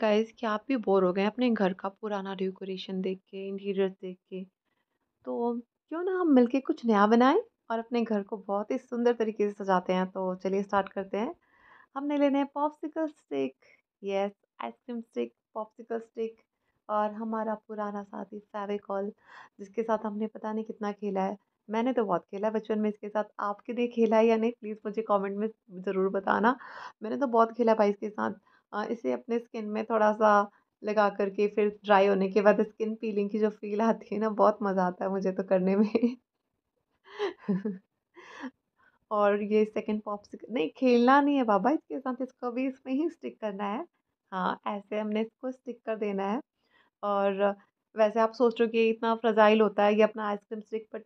guys कि आप भी बोर हो गए अपने घर का पुराना डेकोरेशन देख के इंटीरियर देख के तो क्यों ना हम मिलके कुछ नया बनाएं और अपने घर को बहुत ही सुंदर तरीके से सजाते हैं तो चलिए स्टार्ट करते हैं हमने लेने हैं popsicle stick yes ice cream stick popsicle stick और हमारा पुराना साथी फेविकॉल जिसके साथ हमने पता नहीं कितना खेला है मैंने तो बहुत खेला बचपन में इसके साथ आपके लिए खेला है या नहीं प्लीज़ मुझे कमेंट में ज़रूर बताना मैंने तो बहुत खेला भाई इसके साथ इसे अपने स्किन में थोड़ा सा लगा करके फिर ड्राई होने के बाद स्किन पीलिंग की जो फ़ील आती है ना बहुत मज़ा आता है मुझे तो करने में और ये सेकंड पॉप्सिकल नहीं खेलना नहीं है बाबा इसके साथ इसको भी इसमें ही स्टिक करना है हाँ ऐसे हमने इसको स्टिक कर देना है और वैसे आप सोच रहे हो कि इतना फ्रजाइल होता है ये अपना आइसक्रीम स्टिक पर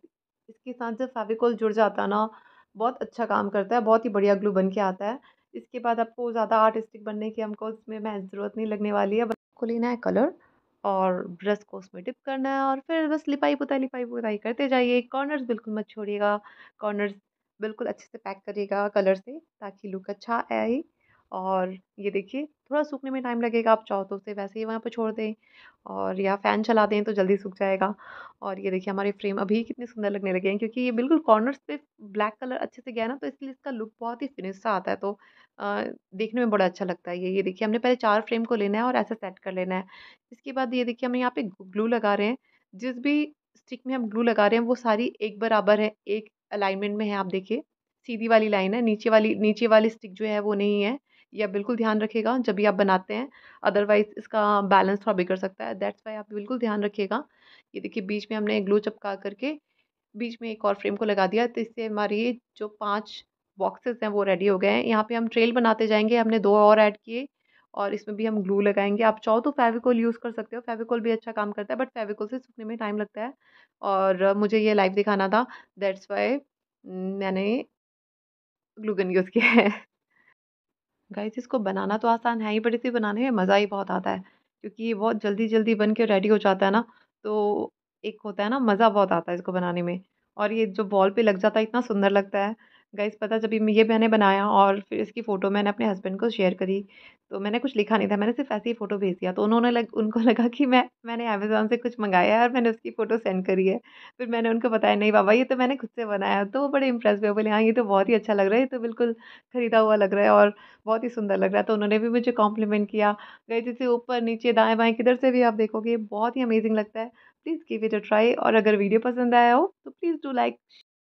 इसके साथ जब फेविकॉल जुड़ जाता है ना बहुत अच्छा काम करता है बहुत ही बढ़िया ग्लू बन के आता है इसके बाद आपको ज़्यादा आर्टिस्टिक बनने की हमको इसमें मेहनत ज़रूरत नहीं लगने वाली है बस आपको लेना है कलर और ब्रश को उसमें डिप करना है और फिर बस लिपाई पुताई लिपाई पुताई करते जाइए कॉर्नर्स बिल्कुल मत छोड़िएगा कॉर्नर्स बिल्कुल अच्छे से पैक करिएगा कलर से ताकि लुक अच्छा आए और ये देखिए थोड़ा सूखने में टाइम लगेगा आप चाहो तो उसे वैसे ही वहाँ पर छोड़ दें और या फ़ैन चला दें तो जल्दी सूख जाएगा और ये देखिए हमारे फ्रेम अभी कितने सुंदर लगने लगे हैं क्योंकि ये बिल्कुल कॉर्नर्स पे ब्लैक कलर अच्छे से गया ना तो इसलिए इसका लुक बहुत ही फिनिश सा आता है तो आ, देखने में बड़ा अच्छा लगता है ये ये देखिए हमने पहले चार फ्रेम को लेना है और ऐसे सेट कर लेना है इसके बाद ये देखिए हम यहाँ पर ग्लू लगा रहे हैं जिस भी स्टिक में हम ग्लू लगा रहे हैं वो सारी एक बराबर है एक अलाइनमेंट में है आप देखिए सीधी वाली लाइन है नीचे वाली नीचे वाली स्टिक जो है वो नहीं है यह बिल्कुल ध्यान रखिएगा जब भी आप बनाते हैं अदरवाइज़ इसका बैलेंस थोड़ा बिगड़ सकता है दैट्स वाई आप बिल्कुल ध्यान रखिएगा ये देखिए बीच में हमने ग्लू चपका करके बीच में एक और फ्रेम को लगा दिया तो इससे हमारी जो पाँच बॉक्सेस हैं वो रेडी हो गए हैं यहाँ पे हम ट्रेल बनाते जाएंगे हमने दो और ऐड किए और इसमें भी हम ग्लू लगाएंगे आप चाहो तो फेविकोल यूज़ कर सकते हो फेविकोल भी अच्छा काम करता है बट फेविकोल से सूखने में टाइम लगता है और मुझे ये लाइव दिखाना था दैट्स वाई मैंने ग्लूगन यूज़ किया है गाइस इसको बनाना तो आसान है ही बट इसे बनाने में मज़ा ही बहुत आता है क्योंकि ये बहुत जल्दी जल्दी बन के रेडी हो जाता है ना तो एक होता है ना मज़ा बहुत आता है इसको बनाने में और ये जो बॉल पे लग जाता है इतना सुंदर लगता है गाइस पता जब ये मैंने बनाया और फिर इसकी फ़ोटो मैंने अपने हस्बैंड को शेयर करी तो मैंने कुछ लिखा नहीं था मैंने सिर्फ ऐसी ही फ़ोटो भेज दिया तो उन्होंने लग उनको लगा कि मैं मैंने अमेज़ॉन से कुछ मंगाया है और मैंने उसकी फ़ोटो सेंड करी है फिर मैंने उनको बताया नहीं बाबा ये तो मैंने खुद से बनाया तो वो बड़े इंप्रेस हुए बोले हाँ ये तो बहुत ही अच्छा लग रहा है ये तो बिल्कुल ख़रीदा हुआ लग रहा है और बहुत ही सुंदर लग रहा है तो उन्होंने भी मुझे कॉम्प्लीमेंट किया गए जैसे ऊपर नीचे दाएँ बाएँ किधर से भी आप देखोगे बहुत ही अमेजिंग लगता है please give it a try और अगर वीडियो पसंद आया हो तो प्लीज़ डू लाइक